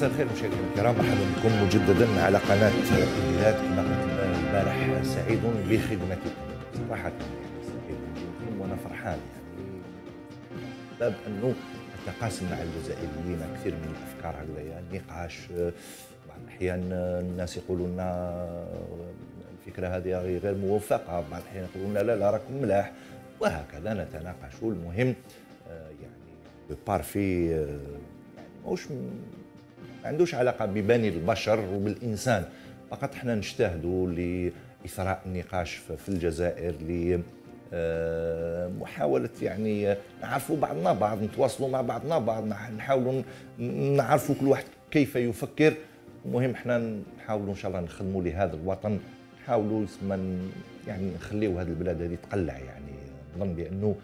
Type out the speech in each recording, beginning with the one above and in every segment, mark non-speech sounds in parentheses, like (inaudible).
مساء الخير مشاهدينا الكرام مرحبا بكم مجددا على قناه البلاد كما قلت البارح سعيد بخدمتكم صراحه يعني سعيد بكم وانا فرحان يعني باب انه نتقاسم مع الجزائريين كثير من الافكار هكذا يعني نقاش بعض الاحيان الناس يقولوا لنا الفكره هذه غير موفقه بعض الاحيان يقولوا لنا لا لا راكم ملاح وهكذا نتناقش المهم يعني بارفي يعني ماهوش ما عندوش علاقه ببني البشر وبالانسان فقط احنا نجتهدوا لاثراء النقاش في الجزائر ل آه، محاولة يعني نعرفوا بعضنا بعض نتواصلوا مع بعضنا بعض نحاولوا نعرفوا كل واحد كيف يفكر المهم احنا نحاولوا ان شاء الله نخدموا لهذا الوطن نحاولوا يعني نخليوا هذه البلاد هذه تقلع يعني نظن بانه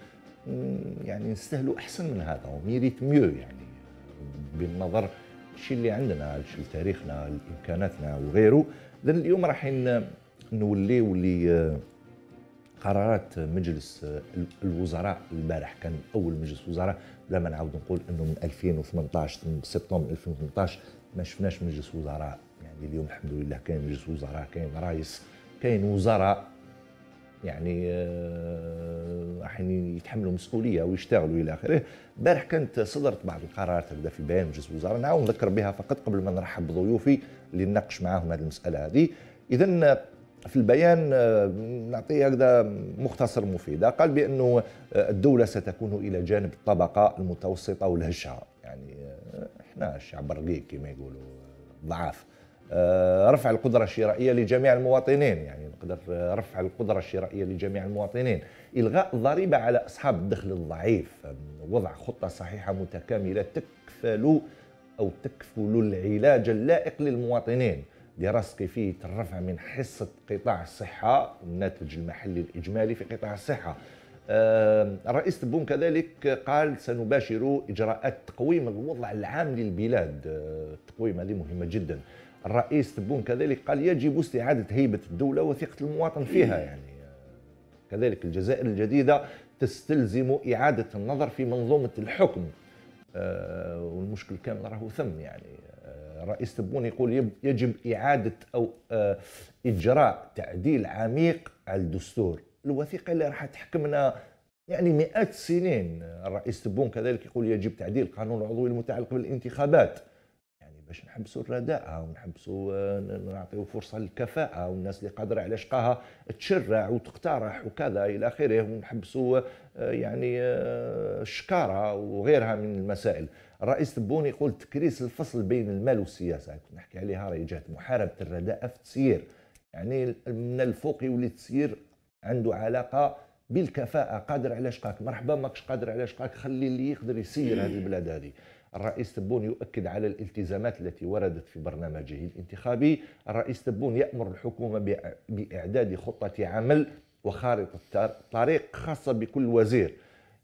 يعني نستاهلوا احسن من هذا وميريت ميو يعني بالنظر الشيء اللي عندنا الشيء تاريخنا امكاناتنا وغيره اذا اليوم راح نوليو ولي قرارات مجلس الوزراء البارح كان اول مجلس وزراء بلا ما نعاود نقول انه من 2018 من سبتمبر 2018 ما شفناش مجلس وزراء يعني اليوم الحمد لله كاين مجلس وزراء كاين رئيس كاين وزراء يعني آه، راحين يتحملوا مسؤوليه ويشتغلوا الى اخره البارح كانت صدرت بعض القرارات هكذا في بيان مجلس الوزراء نعاود نذكر بها فقط قبل ما نرحب بضيوفي اللي نناقش معاهم هذه المساله هذه اذا آه، في البيان آه، نعطيه هكذا مختصر مفيد قال بأنه آه، الدولة ستكون إلى جانب الطبقة المتوسطة والهشة يعني احنا الشعب الرقيق كما يقولوا ضعاف آه، رفع القدرة الشرائية لجميع المواطنين يعني نقدر آه، رفع القدرة الشرائية لجميع المواطنين إلغاء الضريبة على أصحاب الدخل الضعيف وضع خطة صحيحة متكاملة تكفل أو تكفل العلاج اللائق للمواطنين دراسة كيفية الرفع من حصة قطاع الصحة الناتج المحلي الإجمالي في قطاع الصحة رئيس تبون كذلك قال سنباشر إجراءات تقويم الوضع العام للبلاد التقويم أه، هذه مهمة جداً الرئيس تبون كذلك قال يجب استعادة هيبة الدولة وثقة المواطن فيها إيه. يعني كذلك الجزائر الجديدة تستلزم إعادة النظر في منظومة الحكم آه، والمشكل كان راهو ثم يعني آه، الرئيس تبون يقول يجب إعادة أو آه، إجراء تعديل عميق على الدستور الوثيقة اللي راح تحكمنا يعني مئات السنين الرئيس تبون كذلك يقول يجب تعديل قانون العضوي المتعلق بالانتخابات باش نحبسوا الرداءة ونحبسوا آه، نعطيو فرصة للكفاءة والناس اللي قادرة على شقاها تشرع وتقترح وكذا إلى آخره ونحبسوا آه، يعني آه، الشكارة وغيرها من المسائل الرئيس تبون يقول تكريس الفصل بين المال والسياسة كنت نحكي عليها راهي جات محاربة الرداءة في تسيير يعني من الفوق يولي تسيير عنده علاقة بالكفاءة قادر على شقاك مرحبا ماكش قادر على شقاك خلي اللي يقدر يسير هذه البلاد هذه الرئيس تبون يؤكد على الالتزامات التي وردت في برنامجه الانتخابي الرئيس تبون يأمر الحكومة بإعداد خطة عمل وخارطة طريق خاصة بكل وزير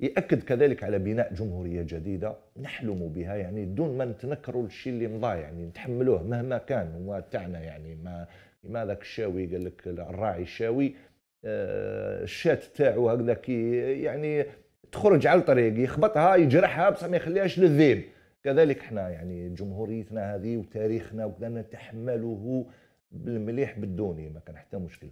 يأكد كذلك على بناء جمهورية جديدة نحلم بها يعني دون ما نتنكروا الشيء اللي مضى يعني نتحملوه مهما كان هو تاعنا يعني ما ما ذاك الشاوي قال لك الراعي الشاوي آه، الشات تاعو هكذا كي يعني تخرج على الطريق يخبطها يجرحها بصح ما يخليهاش للذيب كذلك احنا يعني جمهوريتنا هذه وتاريخنا وكذا نتحمله بالمليح بالدوني ما كان حتى مشكل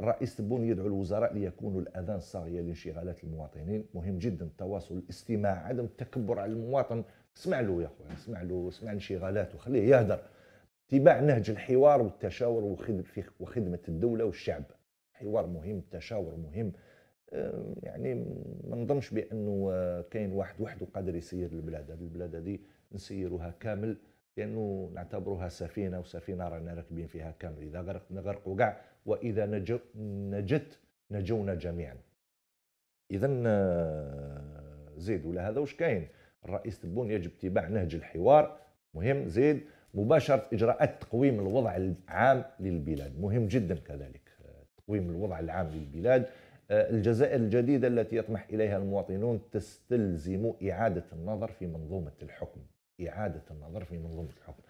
الرئيس تبون يدعو الوزراء ليكونوا الاذان الصاغيه لانشغالات المواطنين مهم جدا التواصل الاستماع عدم التكبر على المواطن اسمع له يا اخويا اسمع له اسمع انشغالاته خليه يهدر اتباع نهج الحوار والتشاور وخدمه الدوله والشعب حوار مهم تشاور مهم يعني ما نظنش بانه كاين واحد وحده قادر يسير البلاد هذه البلاد هذه نسيروها كامل لانه نعتبروها سفينه وسفينه رانا راكبين فيها كامل اذا غرق نغرقوا كاع واذا نجو نجت نجونا جميعا اذا آه، زيد ولا هذا واش كاين الرئيس تبون يجب اتباع نهج الحوار مهم زيد مباشره اجراءات تقويم الوضع العام للبلاد مهم جدا كذلك آه، تقويم الوضع العام للبلاد آه، الجزائر الجديده التي يطمح اليها المواطنون تستلزم اعاده النظر في منظومه الحكم اعاده النظر في منظومه الحكم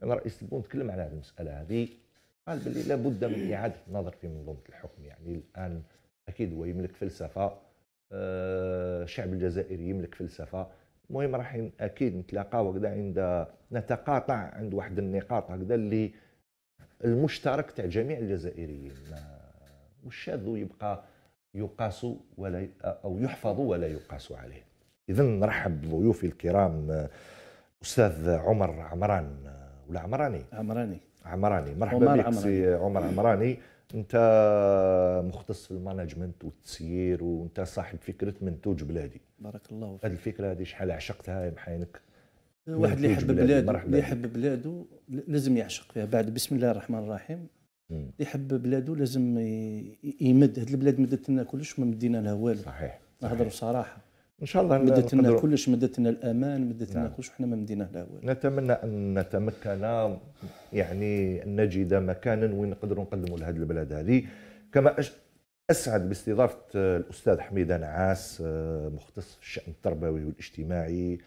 كان يعني رئيس البون تكلم على هذه المساله هذه قال باللي لابد من اعاده النظر في منظومه الحكم يعني الان اكيد هو يملك فلسفه آه، الشعب الجزائري يملك فلسفه المهم راح اكيد نتلاقاو وكذا عند نتقاطع عند واحد النقاط هكذا اللي المشترك تاع جميع الجزائريين والشاذ يبقى يقاس ولا او يحفظ ولا يقاس عليه اذا نرحب بضيوفي الكرام استاذ عمر عمران ولا عمراني عمراني عمراني مرحبا عمر بك سي عمر عمراني انت مختص في المانجمنت والتسيير وانت صاحب فكره منتوج بلادي بارك الله فيك هذه الفكره هذه شحال عشقتها يا محاينك واحد اللي يحب بلاده اللي يحب بلاده لازم يعشق فيها بعد بسم الله الرحمن الرحيم اللي يحب بلاده لازم يمد هذه البلاد مدت لنا كلش ما مدينا لها والو صحيح نهضروا صراحه ان شاء الله مدت لنا كلش مدت لنا الامان مدت لنا نعم. كلش وحنا ما مدينا لا والو نتمنى ان نتمكن يعني ان نجد مكانا وين نقدروا نقدموا لهذه البلاد هذه كما اسعد باستضافه الاستاذ حميده نعاس آه، مختص في الشان التربوي والاجتماعي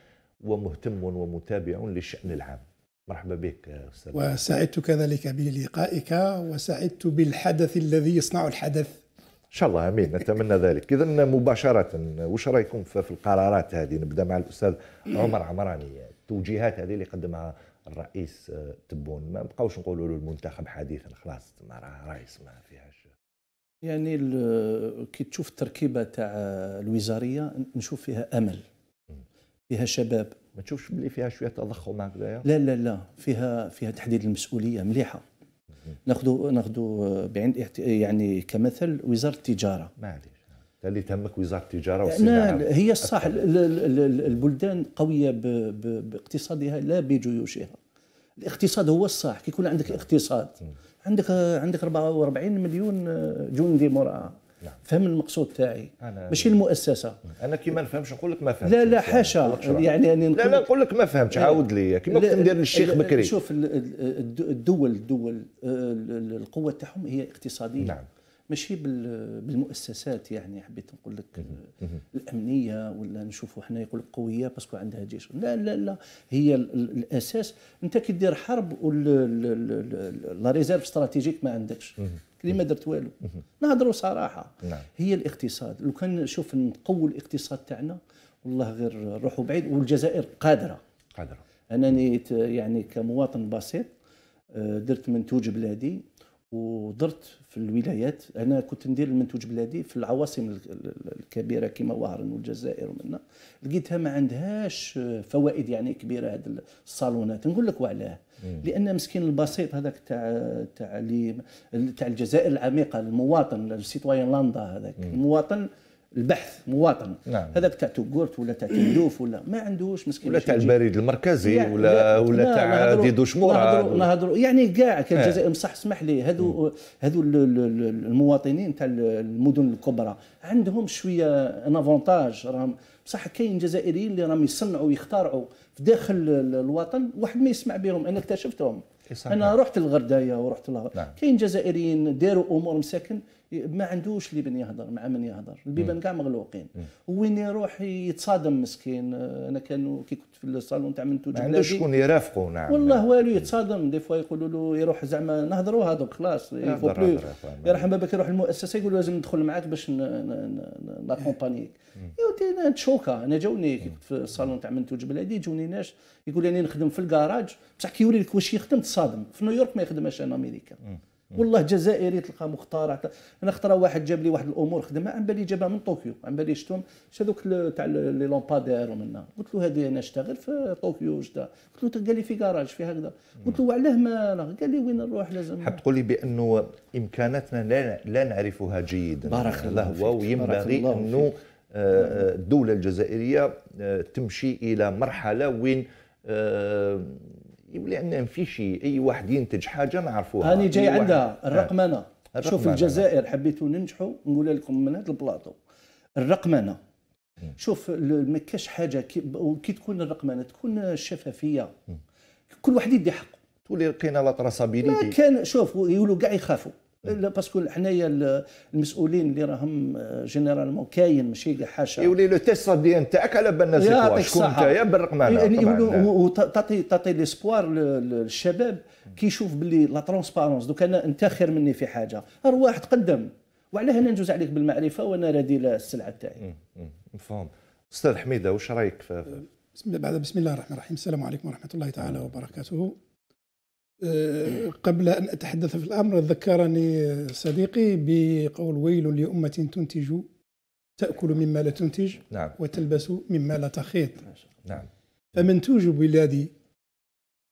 ومهتم ومتابع للشان العام مرحبا بك آه، استاذ وسعدت كذلك بلقائك وسعدت بالحدث الذي يصنع الحدث ان شاء الله امين نتمنى ذلك اذا مباشره وش رايكم في القرارات هذه نبدا مع الاستاذ عمر عمراني التوجيهات هذه اللي قدمها الرئيس آه، تبون ما بقاوش نقولوا له المنتخب حديثا خلاص ما راه رئيس ما فيهاش يعني كي تشوف التركيبه تاع الوزاريه نشوف فيها امل فيها شباب ما تشوفش بلي فيها شويه تضخم هكذايا لا لا لا فيها فيها تحديد المسؤوليه مليحه ناخذوا ناخذوا آه، بعين يعني كمثل وزاره التجاره معليش اللي تهمك وزاره التجاره والصناعه لا هي الصح البلدان قويه باقتصادها لا بجيوشها الاقتصاد هو الصح كي يكون عندك اقتصاد عندك آه، عندك 44 مليون آه، جندي مرأة نعم. فهم المقصود تاعي ماشي المؤسسه انا كي ما نفهمش نقول لك ما فهمتش لا لا يعني حاشا يعني انا لا لا نقول لك ما فهمتش عاود لي كما كنت ندير للشيخ بكري شوف الدول الدول آه، القوه تاعهم هي اقتصاديه نعم. ماشي بالمؤسسات يعني حبيت نقول لك الامنيه ولا نشوفوا حنا يقول لك قويه باسكو عندها جيش لا لا لا هي الاساس انت كي دير حرب لا ريزيرف استراتيجيك ما عندكش اللي ما درت والو نهضروا صراحه نعم. هي الاقتصاد لو كان شوف نقوي الاقتصاد تاعنا والله غير روحوا بعيد والجزائر قادره قادره انني يعني كمواطن بسيط آه، درت منتوج بلادي ودرت في الولايات انا كنت ندير المنتوج بلادي في العواصم الكبيره كما وهران والجزائر ومنها لقيتها ما عندهاش آه، فوائد يعني كبيره هذه الصالونات نقول لك وعلاه لان مسكين البسيط هذاك تاع تاع تاع الجزائر العميقه المواطن السيتوين لاندا هذاك المواطن البحث مواطن نعم. هذاك تاع توكورت ولا تاع تندوف ولا ما عندوش مسكين ولا تاع البريد المركزي يعني ولا ولا تاع ديدو شمورة نهضروا يعني كاع كالجزائر اه. صح اسمح لي هذو هذو المواطنين تاع المدن الكبرى عندهم شويه ان افونتاج راهم بصح كاين جزائريين اللي راهم يصنعوا ويخترعوا في داخل الوطن واحد ما يسمع بهم انا اكتشفتهم انا رحت الغردايه ورحت نعم. كاين جزائريين داروا امور مساكن ما عندوش اللي بن يهضر مع من يهضر البيبان كاع مغلوقين وين يروح يتصادم مسكين آه، انا كانوا كي كنت في الصالون تاع منتوج ما عندوش شكون يرافقه نعم والله والو يتصادم دي فوا يقولوا له يروح زعما نهضروا هذوك خلاص يفو بلو يرحم بابك يروح المؤسسه يقول لازم ندخل معاك باش ناكومبانيك يا انا تشوكا انا جاوني كي كنت في الصالون تاع منتوج بلادي جوني ناس يقول لي نخدم في الكراج بصح كيوري لك واش يخدم تصادم في نيويورك ما يخدمش انا امريكا والله جزائري تلقى مختار انا خطره واحد جاب لي واحد الامور خدمها عن بالي جابها من طوكيو عن بالي شتهم شادوك تاع لي لومبادير ومنا قلت له هذه انا اشتغل في طوكيو جدا قلت له قال لي في كراج في هكذا قلت له علاه ما قال لي وين نروح لازم حاب تقول لي بانه امكاناتنا لا لا نعرفها جيدا بارك الله فيك وينبغي انه آه، آه، الدوله الجزائريه آه، تمشي الى مرحله وين لان ما فيش اي واحد ينتج حاجه نعرفوها هاني جاي عندها آه. الرقمنه شوف الجزائر حبيتوا ننجحوا نقول لكم من هذا البلاطو الرقمنه شوف ما كاش حاجه كي, تكون الرقمنه تكون الشفافيه كل واحد يدي حقه تولي لقينا لا تراسابيليتي كان شوف يقولوا كاع يخافوا باسكو حنايا المسؤولين اللي راهم آه، جينيرالمون كاين ماشي حاشا يولي لو تيست دي ان تاعك على بالنا شكون نتايا معنا إيه، إيه، وتعطي تعطي ليسبوار للشباب كي يشوف باللي لا ترونسبارونس دوك انا انت خير مني في حاجه ارواح تقدم وعلاه انا نجوز عليك بالمعرفه وانا رادي السلعه تاعي مفهوم استاذ حميده واش رايك في بسم الله الرحمن الرحيم السلام عليكم ورحمه الله تعالى وبركاته آه، قبل أن أتحدث في الأمر ذكرني صديقي بقول ويل لأمة تنتج تأكل مما لا تنتج نعم. وتلبس مما لا تخيط نعم. فمنتوج بلادي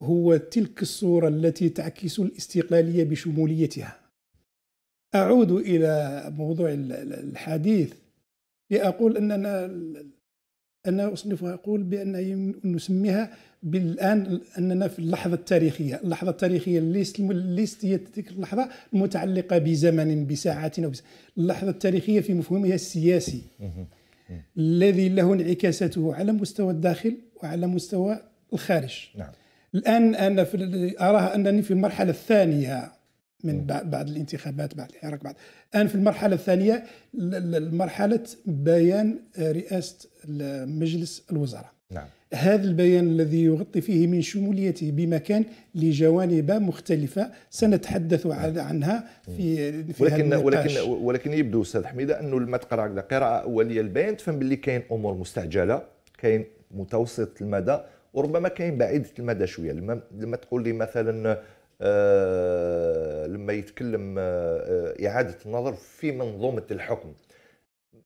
هو تلك الصورة التي تعكس الاستقلالية بشموليتها أعود إلى موضوع الحديث لأقول أننا أنا أصنفها أقول بأن نسميها بالان اننا في اللحظه التاريخيه اللحظه التاريخيه ليست ليست هي تلك اللحظه المتعلقه بزمن بساعات او اللحظه التاريخيه في مفهومها السياسي الذي له انعكاساته على مستوى الداخل وعلى مستوى الخارج نعم. الان انا في انني في المرحله الثانيه من بعد الانتخابات بعد الحراك بعد الان في المرحله الثانيه مرحله بيان آه، رئاسه مجلس الوزراء نعم هذا البيان الذي يغطي فيه من شموليته بمكان لجوانب مختلفة سنتحدث عنها في, في ولكن ولكن ولكن يبدو استاذ حميده انه لما تقرا قراءه اوليه البيان تفهم باللي كاين امور مستعجله كاين متوسط المدى وربما كاين بعيدة المدى شويه لما لما تقول لي مثلا آه لما يتكلم آه اعاده النظر في منظومه الحكم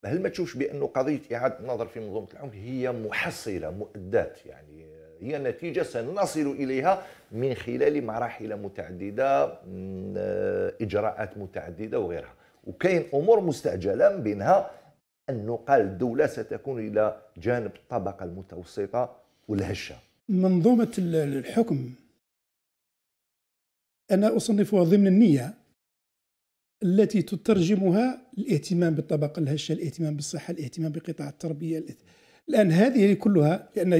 هل ما تشوفش بانه قضيه اعاده النظر في منظومه العمر هي محصله مؤدات يعني هي نتيجه سنصل اليها من خلال مراحل متعدده آه، اجراءات متعدده وغيرها وكاين امور مستعجله بينها انه قال الدوله ستكون الى جانب الطبقه المتوسطه والهشه منظومه الحكم انا اصنفها ضمن النيه التي تترجمها الاهتمام بالطبقه الهشه، الاهتمام بالصحه، الاهتمام بقطاع التربيه. الان هذه كلها لان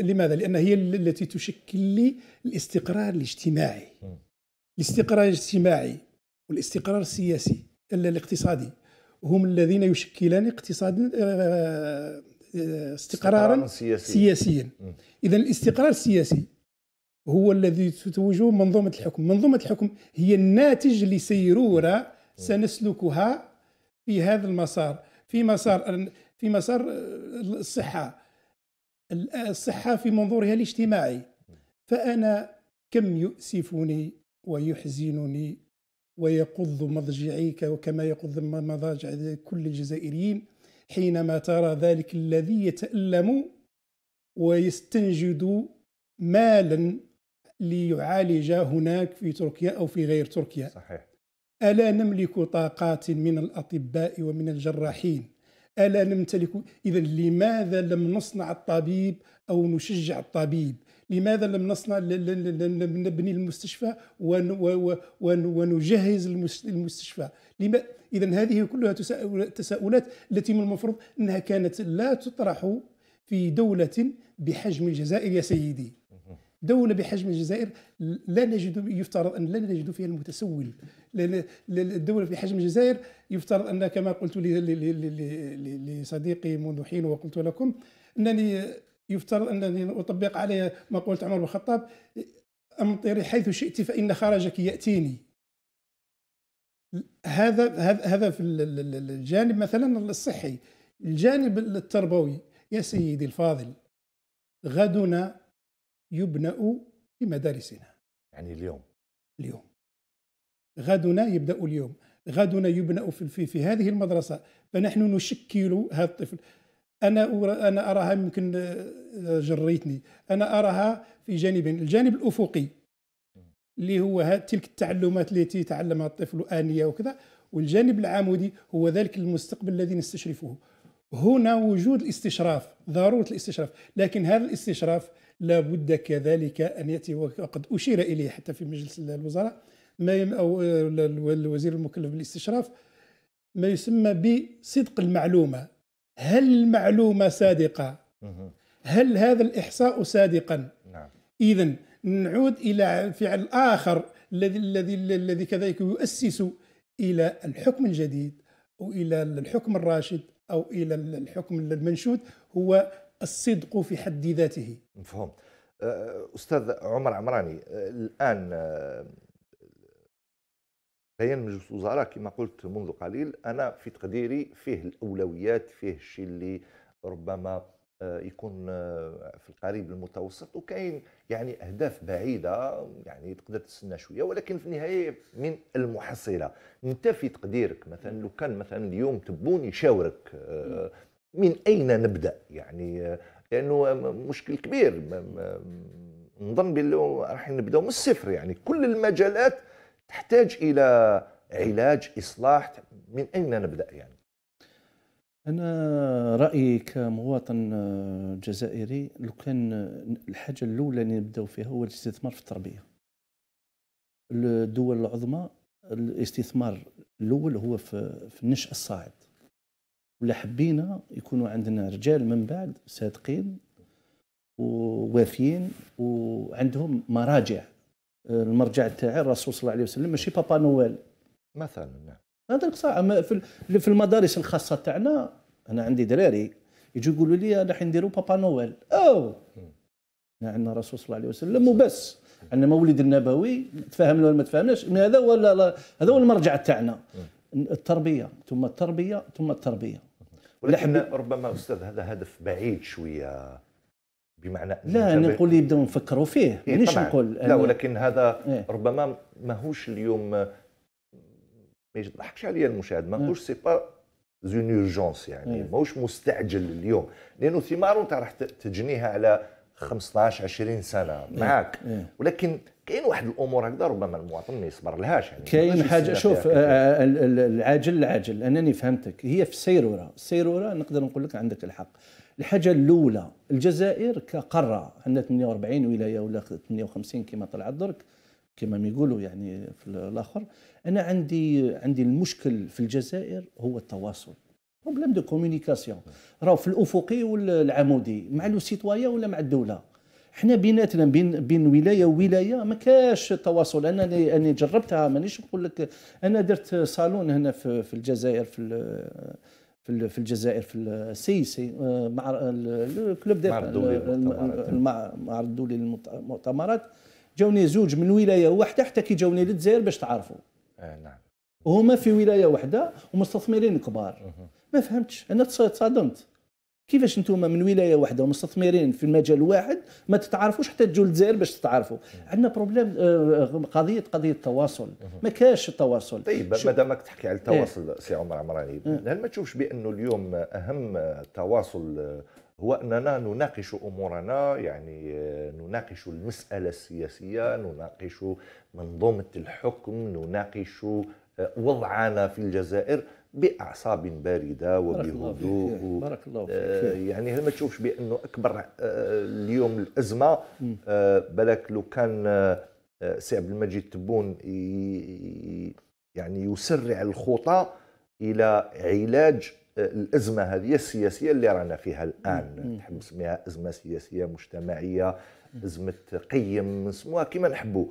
لماذا؟ لان هي التي تشكل لي الاستقرار الاجتماعي. الاستقرار الاجتماعي والاستقرار السياسي الاقتصادي هم الذين يشكلان اقتصاد آه، آه، استقرارا سياسيا اذا الاستقرار السياسي هو الذي تتوجه منظومه الحكم منظومه الحكم هي الناتج لسيروره سنسلكها في هذا المسار في مسار في مسار الصحة الصحة في منظورها الاجتماعي فأنا كم يؤسفني ويحزنني ويقض مضجعي كما يقض مضاجع كل الجزائريين حينما ترى ذلك الذي يتألم ويستنجد مالا ليعالج هناك في تركيا أو في غير تركيا صحيح ألا نملك طاقات من الأطباء ومن الجراحين ألا نمتلك إذا لماذا لم نصنع الطبيب أو نشجع الطبيب لماذا لم نصنع لم نبني المستشفى ونجهز المستشفى إذا هذه كلها تساؤلات التي من المفروض أنها كانت لا تطرح في دولة بحجم الجزائر يا سيدي دولة بحجم الجزائر لا نجد يفترض أن لا نجد فيها المتسول الدولة بحجم الجزائر يفترض أن كما قلت لصديقي منذ حين وقلت لكم أنني يفترض أنني أطبق على قلت عمر بن الخطاب أمطري حيث شئت فإن خرجك يأتيني هذا هذا في الجانب مثلا الصحي الجانب التربوي يا سيدي الفاضل غدنا يبنى في مدارسنا يعني اليوم اليوم غدنا يبدأ اليوم غدنا يبنى في, في, في هذه المدرسة فنحن نشكل هذا الطفل أنا أنا أراها يمكن آه، جريتني أنا أراها في جانبين الجانب الأفقي اللي هو تلك التعلمات التي تعلمها الطفل آنية وكذا والجانب العمودي هو ذلك المستقبل الذي نستشرفه هنا وجود الاستشراف ضرورة الاستشراف لكن هذا الاستشراف لا بد كذلك أن يأتي وقد أشير إليه حتى في مجلس الوزراء ما أو الوزير المكلف بالاستشراف ما يسمى بصدق المعلومة هل المعلومة صادقة؟ هل هذا الإحصاء صادقا؟ نعم. إذا نعود إلى فعل آخر الذي الذي الذي كذلك يؤسس إلى الحكم الجديد أو إلى الحكم الراشد أو إلى الحكم المنشود هو الصدق في حد ذاته مفهوم أه، استاذ عمر عمراني أه، الان كاين أه، مجلس الوزراء كما قلت منذ قليل انا في تقديري فيه الاولويات فيه الشيء اللي ربما يكون في القريب المتوسط وكاين يعني اهداف بعيده يعني تقدر تستنى شويه ولكن في النهايه من المحصله انت في تقديرك مثلا لو كان مثلا اليوم تبون يشاورك من اين نبدا يعني لانه مشكل كبير نظن باللي راح نبداو من الصفر يعني كل المجالات تحتاج الى علاج اصلاح من اين نبدا يعني انا رايي كمواطن جزائري لو كان الحاجه الاولى اللي نبداو فيها هو الاستثمار في التربيه الدول العظمى الاستثمار الاول هو في النشأ الصاعد ولا حبينا يكونوا عندنا رجال من بعد صادقين ووافيين وعندهم مراجع المرجع تاع الرسول صلى الله عليه وسلم ماشي بابا نويل مثلا نعم هذاك صح في المدارس الخاصه تاعنا انا عندي دراري يجوا يقولوا لي راح نديروا بابا نويل او نعم، عندنا الرسول صلى الله عليه وسلم وبس عندنا مولد النبوي تفهمنا ولا ما تفهمناش هذا ولا هذا هو المرجع تاعنا التربيه ثم التربيه ثم التربيه ولكن ربما استاذ هذا هدف بعيد شويه بمعنى لا انا نقول يبداو نفكروا فيه إيه مانيش نقول لا ولكن هذا إيه؟ ربما ماهوش اليوم ما يضحكش عليا المشاهد ماهوش سي با زون اورجونس يعني إيه؟ ماهوش مستعجل اليوم لانه ثماره راح تجنيها على 15 20 سنه إيه، معاك إيه. ولكن كاين واحد الامور هكذا ربما المواطن ما يصبر لهاش يعني كاين حاجه شوف آه، آه، العاجل العاجل انني فهمتك هي في السيروره السيروره نقدر نقول لك عندك الحق الحاجه الاولى الجزائر كقاره عندنا 48 ولايه ولا 58 كما طلعت درك كما يقولوا يعني في الاخر انا عندي عندي المشكل في الجزائر هو التواصل بروبليم دو كومونيكاسيون راهو في الافقي والعمودي مع لو سيتوايا ولا مع الدوله حنا بيناتنا بين بين ولايه وولايه ما كاش تواصل انا انا جربتها مانيش نقول لك انا درت صالون هنا في, في الجزائر في في في الجزائر في السي سي مع الكلوب المعرض الدولي للمؤتمرات جاوني زوج من ولايه واحده حتى كي جاوني للجزائر باش تعرفوا نعم هما في ولايه واحده ومستثمرين كبار ما فهمتش انا تصادمت كيفاش نتوما من ولايه واحده ومستثمرين في المجال واحد ما تتعرفوش حتى تجوا للجزائر باش تتعرفوا عندنا بروبليم آه، آه، قضيه قضيه التواصل ما كاش التواصل طيب ما دامك تحكي على التواصل إيه؟ سي عمر عمراني إيه. هل ما تشوفش بانه اليوم اهم تواصل آه، هو اننا نناقش امورنا يعني نناقش المساله السياسيه نناقش منظومه الحكم نناقش وضعنا في الجزائر باعصاب بارده وبهدوء بارك, فيك, بارك الله فيك إيه، آه، إيه. يعني هل ما تشوفش بانه اكبر آه، اليوم الازمه آه بالك لو كان آه، سي عبد المجيد تبون يعني يسرع الخطى الى علاج الازمه هذه السياسيه اللي رانا فيها الان نحب نسميها ازمه سياسيه مجتمعيه ازمه قيم نسموها كما نحبوا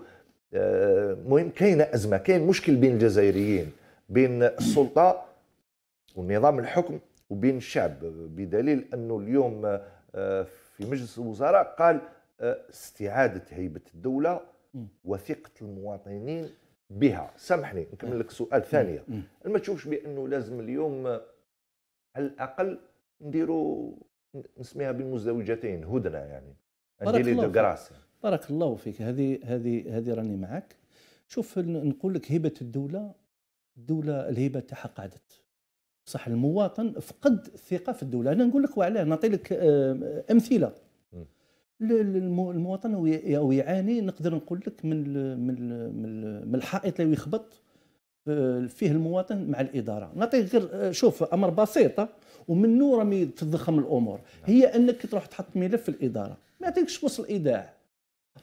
المهم كاينه ازمه كاين مشكل بين الجزائريين بين السلطه ونظام الحكم وبين الشعب بدليل أنه اليوم آه، في مجلس الوزراء قال آه، استعادة هيبة الدولة وثقه المواطنين بها سامحني نكمل لك سؤال ثانية ما تشوفش بأنه لازم اليوم آه، على الأقل نديروا نسميها بالمزدوجتين هدنة يعني بارك الله فيك. بارك الله فيك هذه هذه هذه راني معك شوف نقول لك هيبه الدوله الدوله الهبه تاعها قعدت بصح المواطن فقد الثقه في الدوله انا نقول لك وعلاه نعطي لك آه، آه، امثله المواطن او يعاني نقدر نقول لك من من الحائط اللي يخبط فيه المواطن مع الاداره نعطيك غير آه، شوف امر بسيط ومنه رمي تضخم الامور نعم. هي انك تروح تحط ملف في الاداره ما يعطيكش وصل ايداع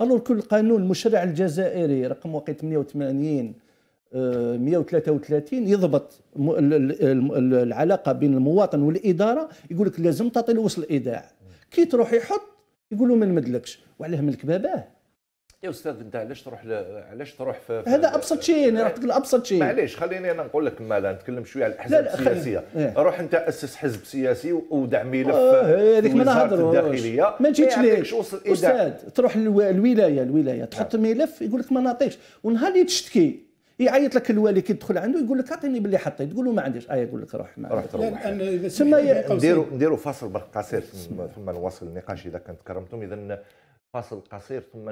الو كل قانون المشرع الجزائري رقم واقع 88 133 يضبط العلاقه بين المواطن والاداره يقول لك لازم تعطي له وصل الايداع كي تروح يحط يقول له ما نمدلكش وعلاه ملك باباه يا استاذ انت علاش تروح ل... علاش تروح في, في هذا ابسط شيء انا راح تقول ابسط شيء معليش خليني انا نقول لك مالا نتكلم شويه على الاحزاب السياسيه إيه. روح انت اسس حزب سياسي ودعم ملف آه، هذيك ما نهضروش الداخليه ما نجيتش إيه، ليه استاذ تروح للولايه الولايه تحط نعم. ملف يقول لك ما نعطيكش ونهار اللي تشتكي يعيط لك الوالي كي تدخل عنده يقول لك اعطيني باللي حطيت تقول له ما عنديش اي آه، يقول لك روح ما روح ثم نديروا نديروا فاصل قصير ثم نواصل النقاش اذا كنت كرمتم اذا فاصل قصير ثم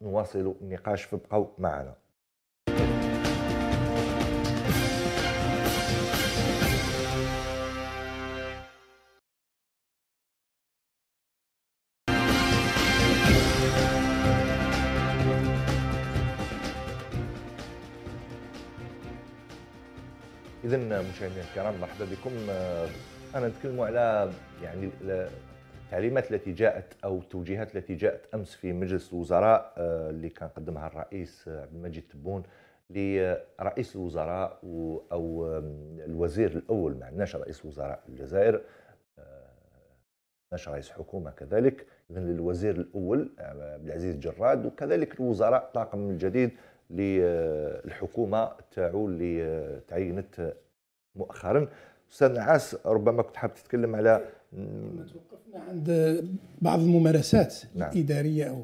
نواصل النقاش فابقوا معنا اذا مشاهدينا الكرام مرحبا بكم آه، انا نتكلم على يعني التعليمات التي جاءت او التوجيهات التي جاءت امس في مجلس الوزراء آه، اللي كان قدمها الرئيس آه، عبد المجيد تبون لرئيس الوزراء او الوزير الاول ما عندناش رئيس وزراء الجزائر عندناش رئيس حكومه كذلك اذا للوزير الاول عبد العزيز جراد وكذلك الوزراء الطاقم الجديد للحكومه تاعو اللي تعينت مؤخرا استاذ نعاس ربما كنت حاب تتكلم على توقفنا عند بعض الممارسات نعم. الاداريه او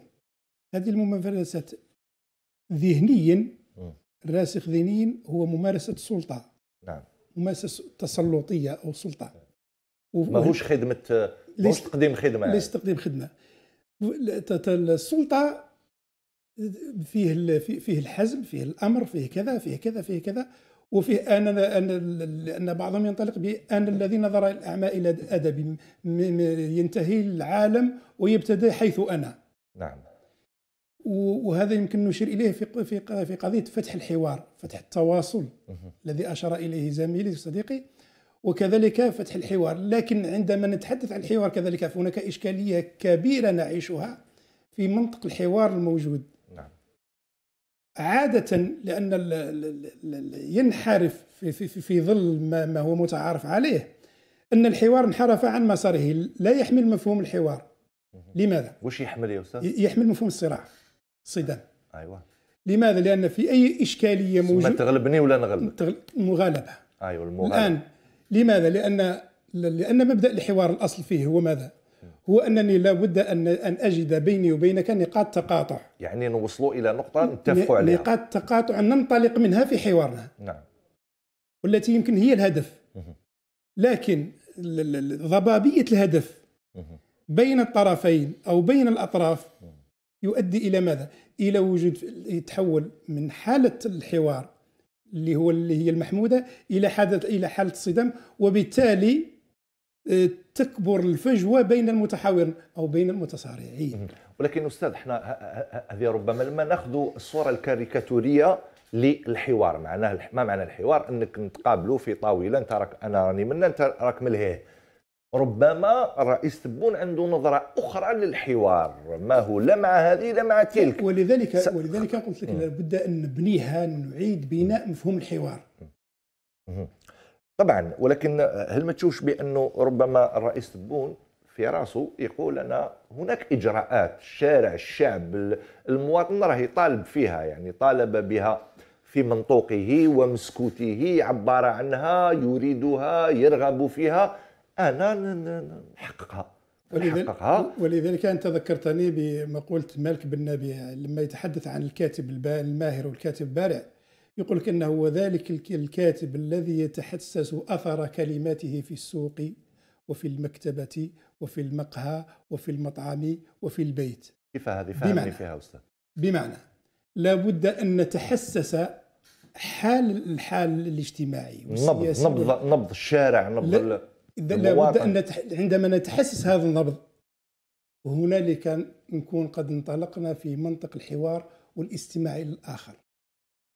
هذه الممارسات ذهنيا الراسخ ذهنيا هو ممارسه السلطه نعم ممارسه تسلطيه او سلطه ماهوش خدمه ماهوش تقديم خدمه يعني. ليس تقديم خدمه السلطه فيه فيه الحزم فيه الامر فيه كذا فيه كذا فيه كذا وفيه ان ان لان بعضهم ينطلق بان الذي نظر الاعمى الى ادب ينتهي العالم ويبتدى حيث انا نعم وهذا يمكن نشير اليه في في في قضيه فتح الحوار فتح التواصل الذي اشار اليه زميلي صديقي وكذلك فتح الحوار لكن عندما نتحدث عن الحوار كذلك فهناك اشكاليه كبيره نعيشها في منطق الحوار الموجود عادة لأن ينحرف في, في, في ظل ما, ما هو متعارف عليه أن الحوار انحرف عن مساره لا يحمل مفهوم الحوار لماذا؟ وش يحمل يا أستاذ؟ يحمل مفهوم الصراع الصدام أيوة لماذا؟ لأن في أي إشكالية موجودة ما تغلبني ولا نغلب؟ المغالبة أيوة المغالبة الآن لماذا؟ لأن لأن مبدأ الحوار الأصل فيه هو ماذا؟ هو انني لابد ان ان اجد بيني وبينك نقاط تقاطع يعني نوصلوا الى نقطه نتفقوا عليها نقاط تقاطع ننطلق منها في حوارنا نعم والتي يمكن هي الهدف لكن ضبابيه الهدف بين الطرفين او بين الاطراف يؤدي الى ماذا؟ الى وجود يتحول من حاله الحوار اللي هو اللي هي المحموده الى حاله الى حاله الصدام وبالتالي آه، تكبر الفجوه بين المتحاورين او بين المتصارعين ولكن استاذ احنا هذه ربما لما ناخذ الصوره الكاريكاتوريه للحوار معناه ما معنى الحوار انك نتقابلوا في طاوله انت راك انا راني من انت راك من ربما الرئيس تبون عنده نظره اخرى للحوار ما هو لا مع هذه لا مع تلك ولذلك س... ولذلك قلت لك لابد ان نبنيها نعيد بناء مفهوم الحوار طبعا ولكن هل ما تشوفش بانه ربما الرئيس تبون في راسه يقول انا هناك اجراءات الشارع الشعب المواطن راه يطالب فيها يعني طالب بها في منطوقه ومسكوته عبر عنها يريدها يرغب فيها انا نحققها ولذلك, ولذلك انت ذكرتني بمقوله مالك بن نبي لما يتحدث عن الكاتب الماهر والكاتب البارع يقول لك أنه ذلك الكاتب الذي يتحسس أثر كلماته في السوق وفي المكتبة وفي المقهى وفي المطعم وفي البيت كيف هذه فهمني فيها أستاذ بمعنى لابد أن نتحسس حال الحال الاجتماعي نبض نبض نبض الشارع نبض لا لابد ان عندما نتحسس هذا النبض هنالك نكون قد انطلقنا في منطق الحوار والاستماع الى الاخر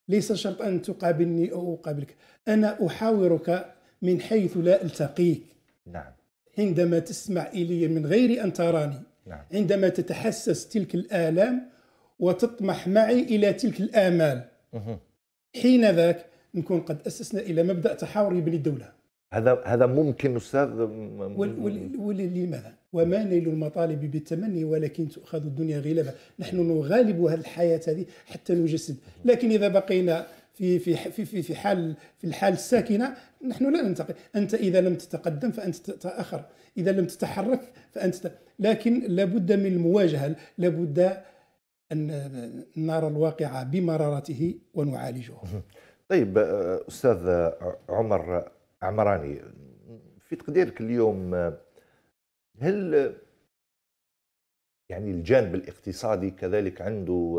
ليس شرط أن تقابلني أو أقابلك أنا أحاورك من حيث لا ألتقيك نعم عندما تسمع إلي من غير أن تراني نعم. عندما تتحسس تلك الآلام وتطمح معي إلى تلك الآمال حين ذاك نكون قد أسسنا إلى مبدأ تحاور يبني الدولة هذا هذا ممكن أستاذ ولماذا؟ وما نيل المطالب بالتمني ولكن تؤخذ الدنيا غلابه نحن نغالب هذه الحياة هذه حتى نجسد لكن إذا بقينا في في في في, في حال في الحال الساكنه نحن لا ننتقل انت اذا لم تتقدم فانت تتاخر اذا لم تتحرك فانت لكن لابد من المواجهه لابد ان نرى الواقع بمرارته ونعالجه طيب آه، استاذ عمر عمراني في تقديرك اليوم آه، هل يعني الجانب الاقتصادي كذلك عنده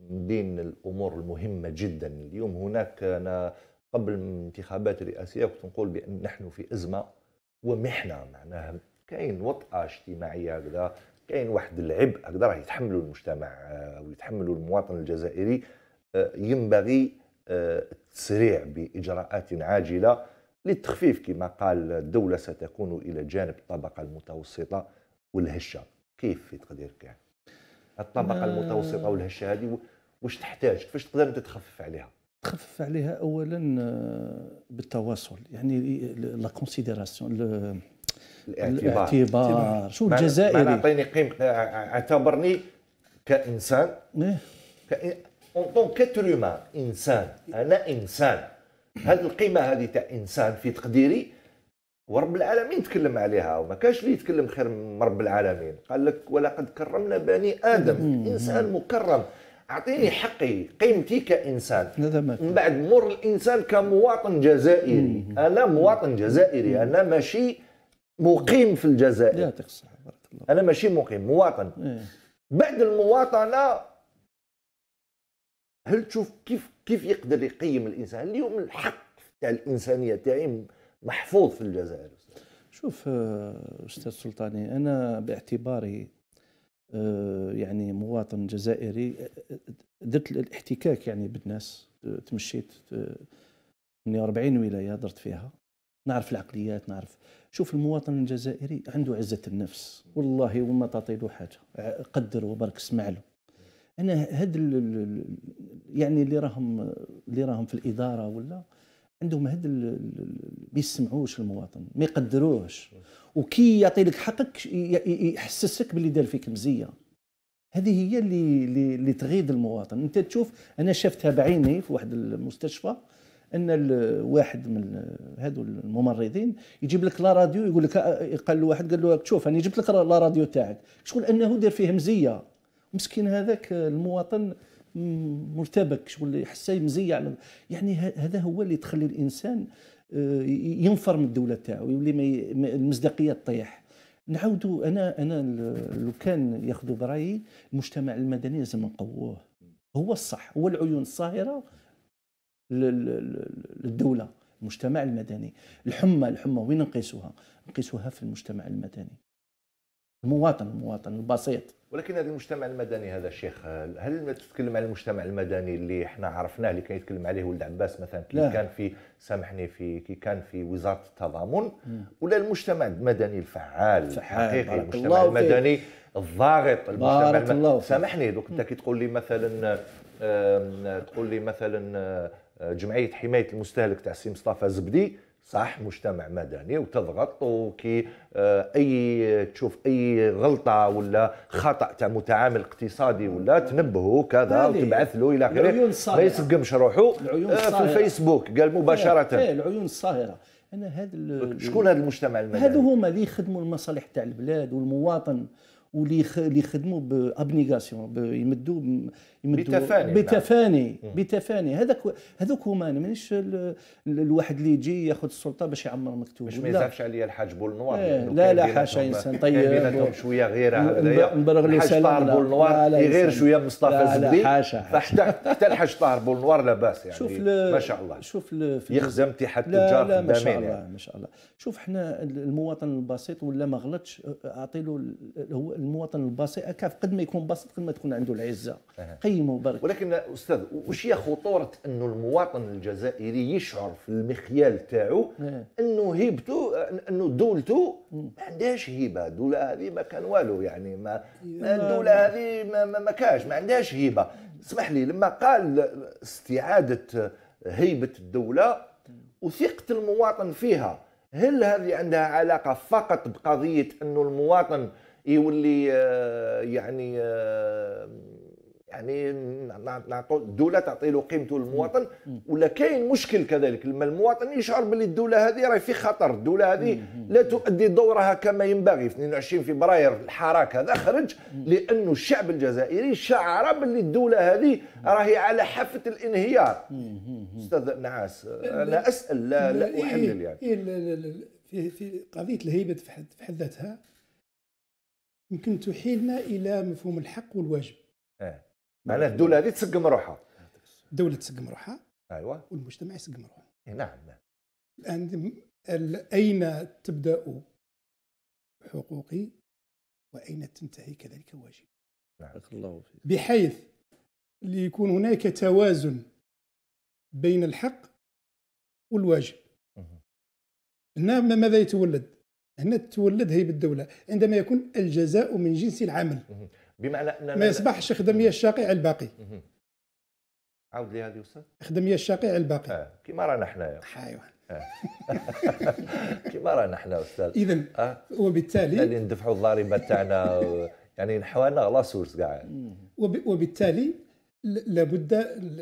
من آه، بين الامور المهمه جدا اليوم هناك انا قبل الانتخابات الرئاسيه كنت نقول بان نحن في ازمه ومحنه معناها كاين وطأة اجتماعيه هكذا كاين واحد العبء هكذا راه يتحمله المجتمع آه، ويتحمله المواطن الجزائري آه، ينبغي التسريع باجراءات عاجله للتخفيف كما قال الدولة ستكون إلى جانب الطبقة المتوسطة والهشة كيف في تقديرك يعني الطبقة آه. المتوسطة والهشة هذه واش تحتاج كيفاش تقدر أنت تخفف عليها تخفف عليها أولا آه، بالتواصل يعني لا كونسيديراسيون الاعتبار, الاعتبار. شو الجزائري اعطيني قيمه اعتبرني كانسان إيه. كأن... اون طون كتر انسان انا انسان هذه القيمه هذه تاع انسان في تقديري ورب العالمين تكلم عليها وما كاش اللي يتكلم خير من رب العالمين قال لك ولقد كرمنا بني ادم انسان مكرم اعطيني حقي قيمتي كانسان من بعد مر الانسان كمواطن جزائري انا مواطن جزائري انا ماشي مقيم في الجزائر لا انا ماشي مقيم مواطن إيه. بعد المواطنه هل تشوف كيف كيف يقدر يقيم الانسان اليوم الحق تاع الانسانيه تاعي محفوظ في الجزائر شوف آه، استاذ سلطاني انا باعتباري آه، يعني مواطن جزائري آه، درت الاحتكاك يعني بالناس تمشيت 48 ولايه درت فيها نعرف العقليات نعرف شوف المواطن الجزائري عنده عزه النفس والله وما تعطي له حاجه قدر وبرك اسمع له انا هاد يعني اللي راهم اللي راهم في الاداره ولا عندهم هاد ما يسمعوش المواطن ما يقدروهش وكي يعطي لك حقك يحسسك باللي دار فيك مزيه هذه هي اللي اللي تغيد المواطن انت تشوف انا شفتها بعيني في واحد المستشفى ان واحد من هذو الممرضين يجيب لك لا راديو يقول لك آه، قال له واحد قال له شوف انا جبت لك لا راديو تاعك شغل انه دير فيه مزيه مسكين هذاك آه، المواطن مرتبك شغل حسه مزيع يعني هذا هو اللي تخلي الانسان آه، ينفر من الدوله تاعو يولي المصداقيه تطيح نعاودوا انا انا لو كان ياخذوا برايي المجتمع المدني لازم نقووه هو الصح هو العيون الصاهره للدوله المجتمع المدني الحمى الحمى وين نقيسوها نقيسوها في المجتمع المدني المواطن المواطن البسيط ولكن هذا المجتمع المدني هذا الشيخ هل تتكلم على المجتمع المدني اللي احنا عرفناه اللي كان يتكلم عليه ولد عباس مثلا كي لا. كان في سامحني في كي كان في وزاره التضامن ولا المجتمع المدني الفعال الحقيقي المجتمع المدني فيه. الضاغط المجتمع الم... سامحني دوك انت كي تقول لي مثلا تقول لي مثلا جمعيه حمايه المستهلك تاع السي مصطفى زبدي صح مجتمع مدني وتضغط وكي آه، اي تشوف اي غلطه ولا خطا تاع متعامل اقتصادي ولا تنبهه كذا وتبعث له الى اخره ما يسقمش روحه آه، في الفيسبوك قال مباشره ايه العيون الصاهره انا هذا شكون هذا المجتمع المدني هذو هما اللي يخدموا المصالح تاع البلاد والمواطن واللي اللي يخدموا بابنيغاسيون يمدوا يمدوا بتفاني بتفاني بتفاني هذاك هذوك هما انا مانيش الواحد اللي يجي ياخذ السلطه باش يعمر مكتوب باش ما يزعفش عليا الحاج بول إيه لا لا حاشا انسان طيب بيناتهم شويه غير هذا الحاج طاهر بول نوار غير شويه مصطفى زبدي حتى حتى الحاج طاهر بول نوار لاباس يعني شوف ما شاء الله شوف يخزم تحت التجار لا ما شاء الله ما شاء الله شوف احنا المواطن البسيط ولا ما غلطش اعطي له هو المواطن البسيط كاف قد ما يكون بسيط قد ما تكون عنده العزه قيمه وبركه ولكن استاذ واش هي خطوره انه المواطن الجزائري يشعر في المخيال تاعو أه. انه هيبته انه دولته ما عندهاش هيبه الدوله هذه ما كان والو يعني ما, أيوة. ما الدوله هذه ما, ما, ما كاش ما عندهاش هيبه اسمح لي لما قال استعاده هيبه الدوله وثقه المواطن فيها هل هذه عندها علاقه فقط بقضيه انه المواطن يولي إيه، آه، يعني آه، يعني نعطوا الدوله تعطي له قيمته للمواطن ولا كاين مشكل كذلك لما المواطن يشعر باللي الدوله هذه راهي في خطر الدوله هذه لا تؤدي دورها كما ينبغي في 22 فبراير الحراك هذا خرج لانه الشعب الجزائري شعر باللي الدوله هذه راهي على حافه الانهيار استاذ نعاس انا اسال لا لا إيه، احلل يعني إيه، في في قضيه الهيبه في حد ذاتها يمكن تحيلنا الى مفهوم الحق والواجب اه معناها الدوله هذه تسقم روحها الدوله تسقم روحها ايوه والمجتمع يسقم روحه إيه، نعم،, نعم الان اين تبدا حقوقي واين تنتهي كذلك واجب بارك نعم. الله فيك بحيث ليكون هناك توازن بين الحق والواجب هنا ماذا يتولد هنا تولد هيبه الدوله عندما يكون الجزاء من جنس العمل بمعنى أن ما يصبحش خدميه الشاقي على الباقي عاود لي هذه استاذ خدميه الشاقي على الباقي آه. كما رانا حنايا ايوه (laughs) آه. (laughs) كما رانا حنا استاذ اذا آه. وبالتالي اللي ندفعوا الضريبه تاعنا يعني نحوانا لا سورس كاع وب... وبالتالي لابد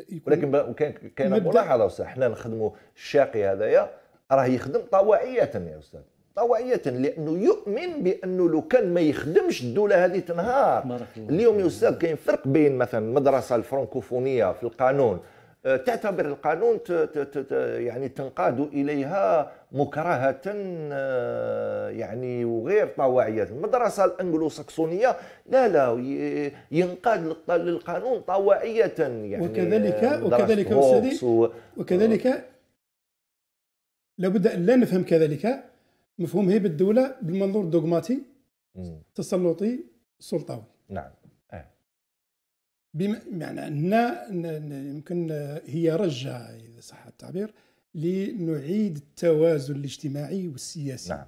يكون ولكن وكان كاينه ملاحظه استاذ حنا نخدموا الشاقي هذايا راه يخدم طواعيه يا استاذ طوعية لأنه يؤمن بأنه لو كان ما يخدمش الدولة هذه تنهار اليوم يا أستاذ كاين فرق بين مثلا المدرسة الفرنكوفونية في القانون أه، تعتبر القانون يعني تنقاد اليها مكرهه أه، يعني وغير طواعيه المدرسه الانجلوساكسونيه لا لا ينقاد للقانون طواعيه يعني وكذلك وكذلك و... وكذلك لابد ان لا نفهم كذلك مفهوم هيبه الدوله بالمنظور الدوغماتي تسلطي سلطوي نعم آه. بمعنى ان يمكن هي رجه اذا صح التعبير لنعيد التوازن الاجتماعي والسياسي نعم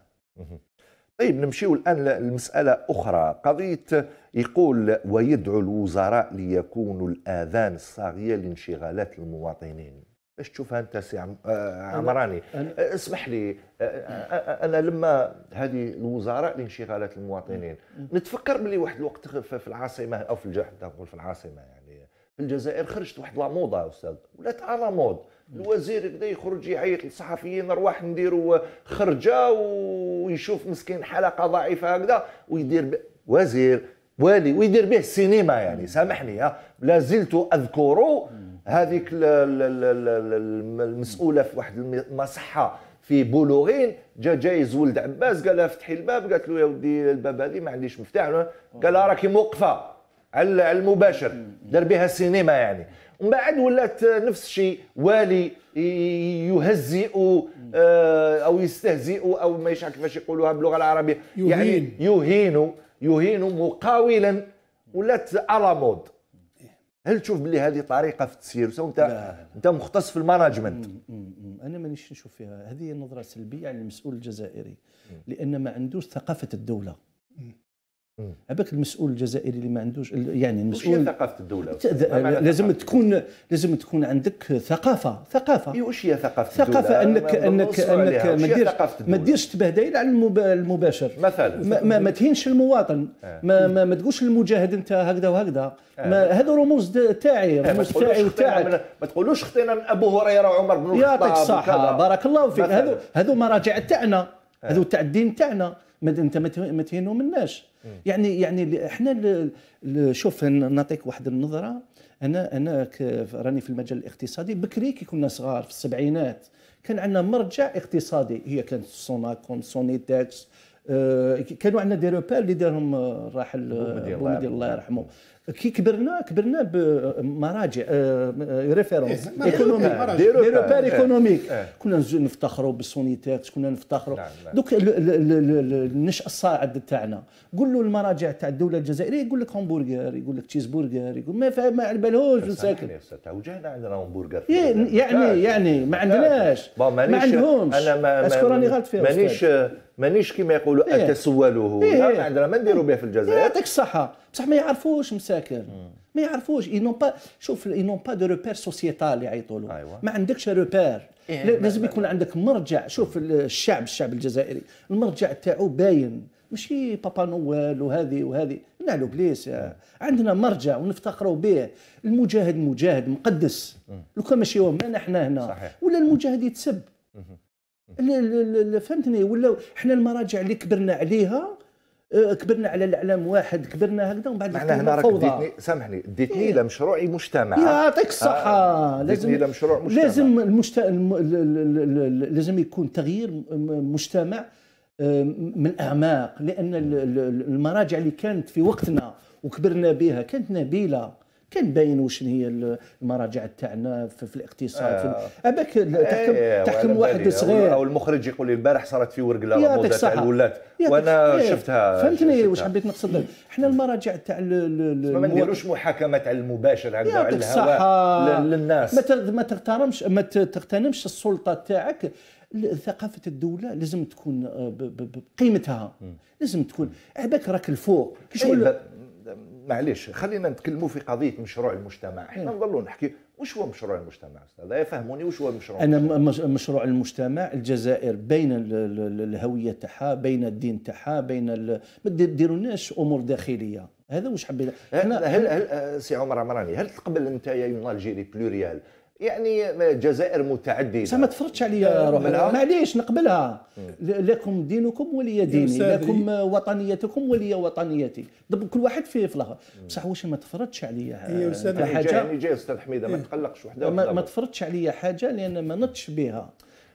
طيب نمشيو الان لمساله اخرى قضيه يقول ويدعو الوزراء ليكونوا الاذان الصاغيه لانشغالات المواطنين ايش تشوفها انت سي آه، عمراني آه، اسمح لي آه، انا لما هذه الوزاره لانشغالات المواطنين نتفكر بلي واحد الوقت في العاصمه او في الجحر نقول في العاصمه يعني في الجزائر خرجت واحد لا موضه استاذ ولات على مود الوزير كذا يخرج يعيط للصحفيين ارواح نديروا خرجه ويشوف مسكين حلقه ضعيفه هكذا ويدير ب... وزير والي ويدير به السينما يعني سامحني لا زلت اذكره هذيك المسؤوله في واحد المصحه في بولورين جا جايز ولد عباس قال لها فتحي الباب قالت له يا ودي الباب هذه ما عنديش مفتاح قال لها راكي موقفه على المباشر دار بها سينما يعني ومن بعد ولات نفس الشيء والي يهزئ آه، او يستهزئ او ما كيفاش يقولوها باللغه العربيه يهين. يعني يهين يهين مقاولا ولات الامود هل تشوف بلي هذه طريقه في التسيير انت انت مختص في الماناجمنت انا مانيش نشوف فيها هذه نظره سلبيه على المسؤول الجزائري لان ما عندوش ثقافه الدوله مم. هذاك المسؤول الجزائري اللي ما عندوش يعني المسؤول وش ثقافه الدوله لازم تكون لازم تكون عندك ثقافه ثقافه اي وش هي ثقافه الدوله ثقافه انك انك انك ما ديرش ما ديرش تبهدل على المباشر مثلا ما, ما, ما تهينش المواطن آه. ما, ما, ما تقولش المجاهد انت هكذا وهكذا آه. هذا رموز تاعي آه، رموز تاعي وتاعك ما تقولوش خطينا من ابو هريره وعمر بن الخطاب يعطيك الصحه بارك الله فيك هذو هذو مراجع تاعنا آه. هذو تاع الدين تاعنا انت ما تهينوا مناش يعني يعني احنا شوف نعطيك واحد النظره انا انا راني في المجال الاقتصادي بكري كي كنا صغار في السبعينات كان عندنا مرجع اقتصادي هي كانت سوناكوم سونيتكس آه، كانوا عندنا دي روبير اللي دارهم الراحل آه، بومدي الله يرحمه كي كبرنا كبرنا بمراجع ريفيرونس ايكونوميك دي روبير ايكونوميك كنا نفتخروا بالسونيتات كنا نفتخروا دوك النشأ الصاعد تاعنا قول له المراجع تاع الدوله الجزائريه يقول لك همبرجر يقول لك تشيز برجر يقول ما ما على بالهوش ساكن وجهنا عندنا همبرجر يعني يعني, يعني ما عندناش ما عندهمش انا اسكو راني غلط فيها مانيش مانيش كما يقولوا إيه. اتسوله إيه. ما عندنا ما نديروا به في الجزائر يعطيك الصحه بصح ما يعرفوش مساكن ما يعرفوش اي نون با شوف اي نون با دو روبير سوسيتال يعيطوا له أيوة. ما عندكش روبير إيه لازم يكون عندك مرجع شوف الشعب الشعب الجزائري المرجع تاعو باين ماشي بابا نوال وهذه وهذه نعلو بليس عندنا مرجع ونفتخروا به المجاهد مجاهد مقدس لو كان ماشي هو ما نحن هنا ولا المجاهد يتسب فهمتني ولا احنا المراجع اللي كبرنا عليها آه، كبرنا على الاعلام واحد كبرنا هكذا ومن بعد معناها راك ديتني سامحني ديتني إيه؟ لمشروع مجتمع يعطيك الصحه آه. لازم ديتني لمشروع مجتمع لازم المشت... الم... لازم يكون تغيير مجتمع من اعماق لان المراجع اللي كانت في وقتنا وكبرنا بها كانت نبيله كان باين واش هي المراجع تاعنا في, في الاقتصاد آه. في اباك إيه، تحكم آه تحكم واحد صغير او المخرج يقول لي البارح صارت في ورقله موضه تاع الولات وانا إيه. شفتها فهمتني إيه، شفتها. واش حبيت نقصد احنا المراجع تاع ما نديروش محاكمه على المباشر على الهواء للناس ما ما تغترمش ما تغتنمش السلطه تاعك ثقافة الدولة لازم تكون آه، بقيمتها لازم تكون عباك راك الفوق كي إيه، شغل معليش خلينا نتكلموا في قضيه مشروع المجتمع احنا إيه. نظلوا نحكي وش هو مشروع المجتمع استاذ فهموني وش هو مشروع انا المجتمع. مشروع المجتمع الجزائر بين الهويه تاعها بين الدين تاعها بين ال... ما ديروناش امور داخليه هذا واش حبينا هل هل, هل أه، سي عمر عمراني هل تقبل انت يا يونال الجيري بلوريال يعني جزائر متعدده ما تفرضش عليا آه، روحي معليش نقبلها لكم دينكم ولي ديني لكم وطنيتكم ولي وطنيتي دب كل واحد فيه في الاخر بصح واش ما تفرضش عليا آه، حاجه جاي استاذ حميده ما إيه. تقلقش وحده ما تفرضش عليا حاجه لان ما نطش بها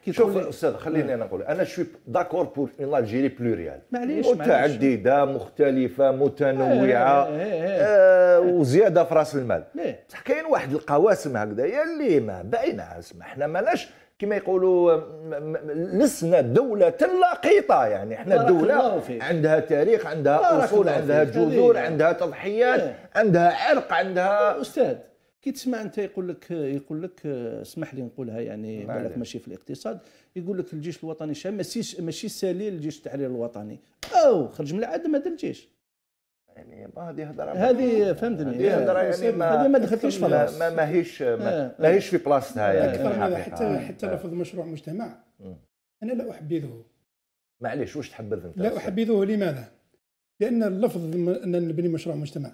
كي شوف استاذ خليني انا نقول انا شوي داكور بور اون الجيري بلوريال معليش متعدده مختلفه متنوعه آه آه آه وزياده في راس المال بصح كاين واحد القواسم هكذا يا اللي ما باينه اسمع حنا ماناش كما يقولوا آه، لسنا دولة لاقيطة يعني احنا دولة عندها تاريخ عندها أصول عندها جذور عندها تضحيات إيه. عندها عرق عندها أستاذ كي تسمع انت يقول لك يقول لك اسمح لي نقولها يعني بالك ماشي في الاقتصاد يقول لك الجيش الوطني الشعبي ماشي ماشي سالي الجيش التحرير الوطني او خرج من العدم هذا الجيش يعني هذه هضره هذه فهمتني هذه هضره آه، يعني ما هذه ما دخلتش في ما ماهيش ما ماهيش آه، آه. في بلاصتها يعني اكثر من حتى حتى رفض مشروع مجتمع انا لا احبذه معليش واش تحبذ انت لا احبذه لماذا؟ لان اللفظ ان نبني مشروع مجتمع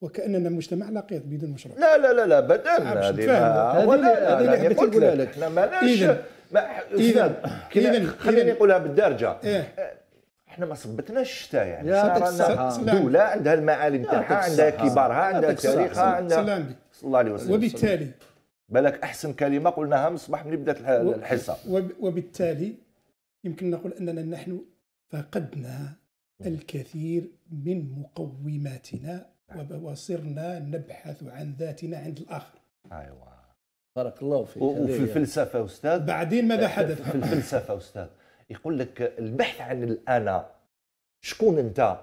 وكاننا مجتمع لا قيد بدون مشروع لا لا لا لا ابدا هذه ما ولا هذه اللي قلت لك احنا ماناش اذا اذا خليني نقولها بالدارجه احنا ما إيه. صبتناش الشتاء يعني رانا دوله عندها المعالم تاعها عندها كبارها عندها تاريخها عندها سلام صلى الله عليه وسلم وبالتالي بالك احسن كلمه قلناها من الصباح من بدات الحصه وبالتالي يمكن نقول اننا نحن فقدنا الكثير من مقوماتنا وصرنا نبحث عن ذاتنا عند الآخر أيوة بارك الله فيك وفي الفلسفة أستاذ بعدين ماذا حدث؟ في الفلسفة أستاذ يقول لك البحث عن الأنا شكون أنت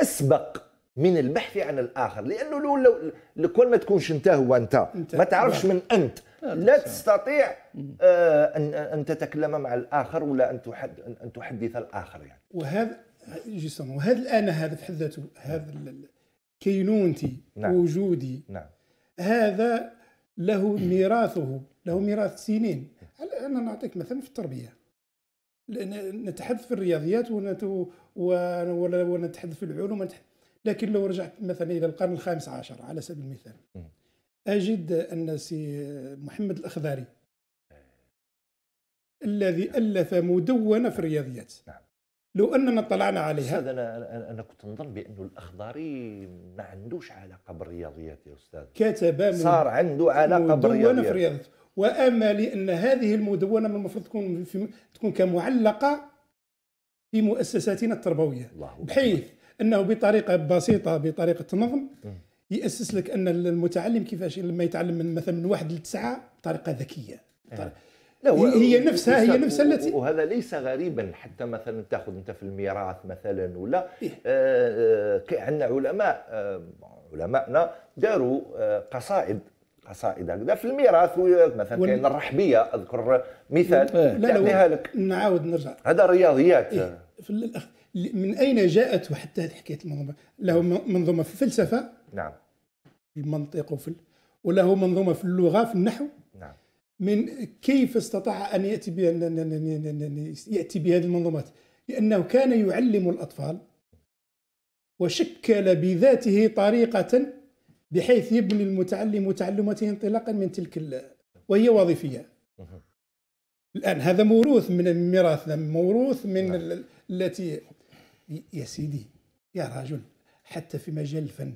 أسبق من البحث عن الاخر لانه لو, لو, لو كون ما تكونش انت هو انت, انت ما تعرفش من انت لا تستطيع آه ان ان تتكلم مع الاخر ولا ان تحد ان تحدث الاخر يعني وهذا جسم وهذا الان هذا في حد ذاته هذا كينونتي نعم. وجودي نعم. هذا له ميراثه له ميراث سنين انا نعطيك مثلا في التربيه نتحدث في الرياضيات ونت... ونتحدث في العلوم لكن لو رجعت مثلا الى القرن الخامس عشر على سبيل المثال اجد ان سي محمد الاخضري آه. الذي الف مدونه في الرياضيات نعم. لو اننا طلعنا عليها استاذ انا انا كنت نظن بانه الاخضري ما عندوش علاقه بالرياضيات يا استاذ كتب صار عنده علاقه بالرياضيات في الرياضيات وامالي ان هذه المدونه من المفروض تكون في تكون كمعلقه في مؤسساتنا التربويه الله بحيث انه بطريقه بسيطه بطريقه نظم ياسس لك ان المتعلم كيفاش لما يتعلم من مثلا من واحد لتسعه بطريقه ذكيه بطريقة إيه. لا هو هي نفسها هي نفسها التي وهذا ليس غريبا حتى مثلا تاخذ انت في الميراث مثلا ولا إيه؟ آه, آه، عندنا علماء آه علمائنا داروا آه قصائد قصائد هكذا في الميراث مثلا كاين الرحبيه اذكر مثال لا لا يعني لك نعاود نرجع هذا رياضيات إيه؟ في الأخ... من اين جاءت وحتى حكايه المنظومه له منظومه في الفلسفه نعم في المنطق وفي ال... وله منظومه في اللغه في النحو من كيف استطاع ان ياتي ياتي بهذه المنظومات لانه كان يعلم الاطفال وشكل بذاته طريقه بحيث يبني المتعلم تعلمته انطلاقا من تلك وهي وظيفيه الان هذا موروث من الميراث موروث من نعم. التي يا سيدي يا رجل حتى في مجال الفن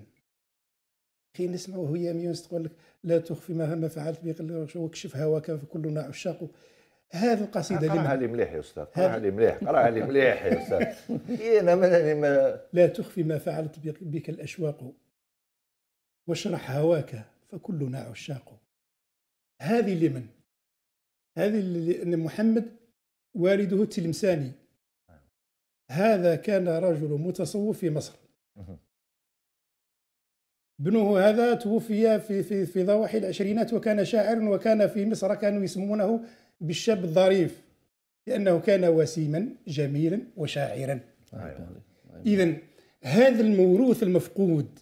كاين نسمع هي ميونس تقول لك لا تخفي مهما فعلت بك واكشف هواك فكلنا عشاق هذه القصيده قراها لي مليح يا استاذ قراها لي مليح قراها لي مليح يا استاذ (laughs) إيه، انا ماني ما لا تخفي ما فعلت بك الاشواق واشرح هواك فكلنا عشاق هذه لمن هذه لان محمد والده التلمساني نعم. هذا كان رجل متصوف في مصر ابنه هذا توفي في في في ضواحي العشرينات وكان شاعرا وكان في مصر كانوا يسمونه بالشاب الظريف لانه كان وسيما جميلا وشاعرا أيوة. اذا هذا الموروث المفقود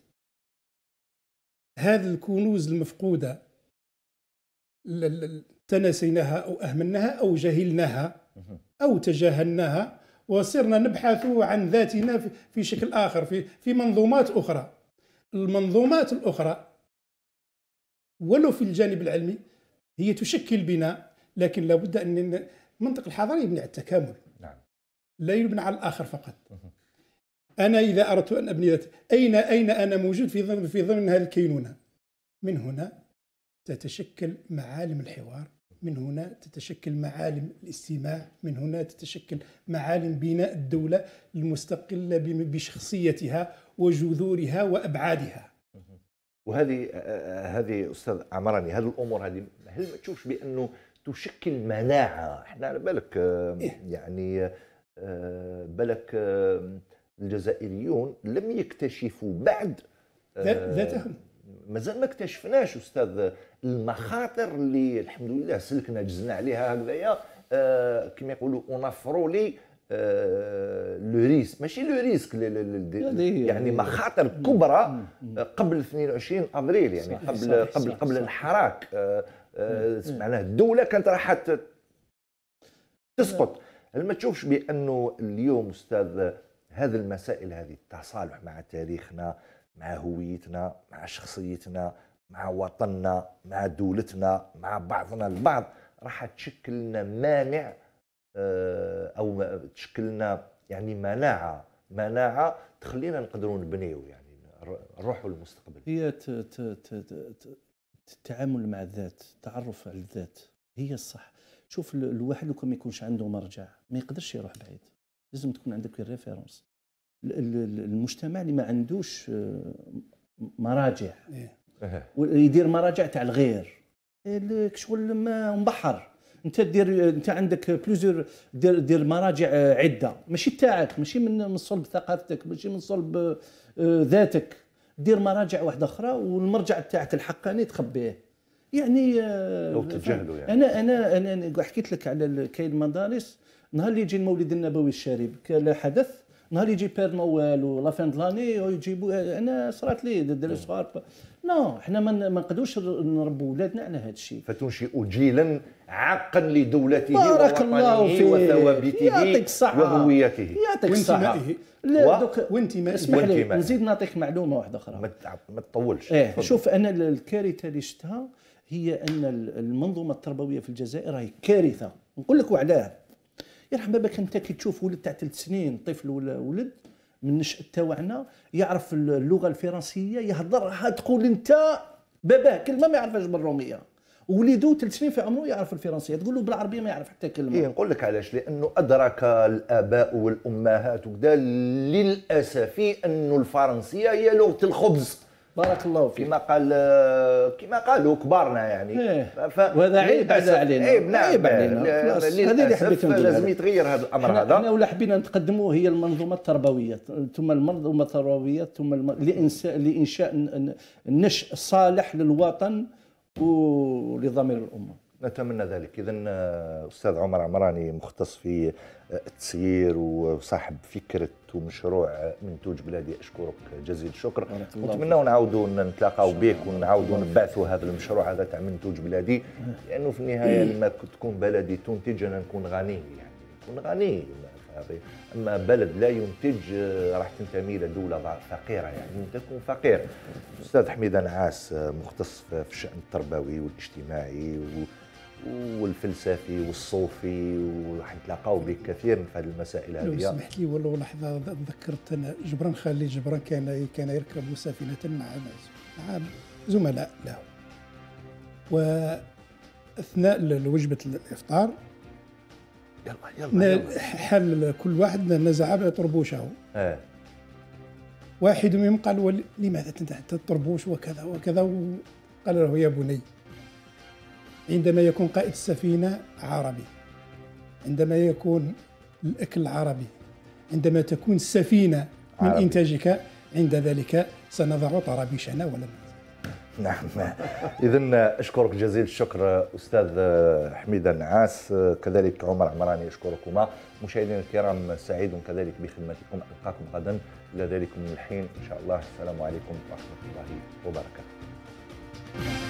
هذه الكنوز المفقوده تنسيناها او اهملناها او جهلناها او تجاهلناها وصرنا نبحث عن ذاتنا في شكل اخر في في منظومات اخرى المنظومات الأخرى ولو في الجانب العلمي هي تشكل بناء لكن لابد أن المنطق الحضاري يبني على التكامل نعم. لا يبنى على الآخر فقط أنا إذا أردت أن أبني أين أين أنا موجود في ضمن في ضمن هذه الكينونة من هنا تتشكل معالم الحوار من هنا تتشكل معالم الاستماع من هنا تتشكل معالم بناء الدولة المستقلة بشخصيتها وجذورها وأبعادها وهذه هذه استاذ عمراني هذه الامور هذه هل ما تشوفش بانه تشكل مناعه احنا على بالك إيه. يعني آه، بالك آه، الجزائريون لم يكتشفوا بعد ذاتهم آه، مازال ما اكتشفناش استاذ المخاطر اللي الحمد لله سلكنا جزنا عليها هكذايا آه كما يقولوا اونافرو لي آه لو ريسك ماشي لو ريسك يعني مخاطر كبرى آه، قبل 22 ابريل يعني قبل قبل قبل الحراك آه, آه، معناه الدوله كانت راح تسقط ما تشوفش بانه اليوم استاذ هذه المسائل هذه التصالح مع تاريخنا مع هويتنا مع شخصيتنا مع وطننا مع دولتنا مع بعضنا البعض راح تشكل لنا مانع آه، او تشكل لنا يعني مناعه مناعه تخلينا نقدروا نبنيو يعني نروحوا للمستقبل هي التعامل مع الذات التعرف على الذات هي الصح شوف الواحد لو ما يكونش عنده مرجع ما يقدرش يروح بعيد لازم تكون عندك ريفيرونس المجتمع اللي ما عندوش آه، مراجع إيه. ويدير مراجع تاع الغير إيه، شغل ما مبحر انت دير انت عندك بلوزور دير دير مراجع آه، عده ماشي تاعك ماشي من صلب ثقافتك ماشي من صلب آه، ذاتك دير مراجع واحده اخرى والمرجع تاعك الحقاني تخبيه يعني آه، لو تجاهلوا يعني انا انا انا حكيت لك على كاين مدارس نهار اللي يجي المولد النبوي الشريف كان حدث نهار يجي بير نوال ولا فان دلاني ويجيبوا انا صرات لي الدراري نعم. الصغار نو حنا ما نقدوش نربوا ولادنا على هذا الشيء فتنشئ جيلا عاقا لدولته بارك الله فيك وثوابته وهويته يعطيك الصحه لا و... دوك وانت ما اسمح لي نزيد نعطيك معلومه واحده اخرى ما مت... تطولش ايه فضل. شوف انا الكارثه اللي شفتها هي ان المنظومه التربويه في الجزائر هي كارثه نقول لك وعلاه يرحم باباك انت كي تشوف ولد تاع ثلاث سنين طفل ولا ولد من النشأة تاعنا يعرف اللغه الفرنسيه يهضرها تقول انت باباه كلمه ما يعرفهاش بالروميه وليدو ثلاث سنين في عمره يعرف الفرنسيه تقول له بالعربيه ما يعرف حتى كلمه إيه نقول لك علاش لانه ادرك الاباء والامهات وكذا للاسف انه الفرنسيه هي لغه الخبز بارك الله فيك كما قال كما قالوا كبارنا يعني إيه. ف... وهذا عيب علينا عيب إيه، نعم عيب علينا هذه اللي حبيت نقول لازم يتغير هذا الامر هذا احنا ولا حبينا نتقدموا هي المنظومه التربويه ثم المنظومه التربويه ثم الم... لإنساء... لانشاء نشء صالح للوطن ولضمير الامه نتمنى ذلك اذا آه، استاذ عمر عمراني مختص في آه، التسيير وصاحب فكره ومشروع آه، منتوج بلادي اشكرك جزيل الشكر نتمنى نعاودوا نتلاقاو بك ونعاودوا نبعثوا هذا المشروع هذا تاع منتوج بلادي لانه في النهايه إيه. لما تكون بلدي تنتج انا نكون غني يعني نكون غني اما بلد لا ينتج راح تنتمي لدوله فقيره يعني تكون فقير استاذ حميد نعاس مختص في الشان التربوي والاجتماعي و والفلسفي والصوفي وحنتلاقاو بكثير من هذه المسائل هذه لو سمحت لي ولو لحظه ذكرت انا جبران خالي جبران كان كان يركب سفينه مع مع زملاء له واثناء وجبه الافطار يلا يلا, يلا. حل كل واحد نزع طربوشه اه واحد منهم قال لماذا تنتهي الطربوش وكذا وكذا وقال له يا بني عندما يكون قائد السفينة عربي عندما يكون الأكل عربي عندما تكون السفينة من عربي. إنتاجك عند ذلك سنضع طرابيشنا ولم نعم (laughs) اذا اشكرك جزيل الشكر استاذ حميد النعاس كذلك عمر عمراني اشكركما مشاهدينا الكرام سعيد كذلك بخدمتكم القاكم غدا الى ذلك من الحين ان شاء الله السلام عليكم ورحمه الله وبركاته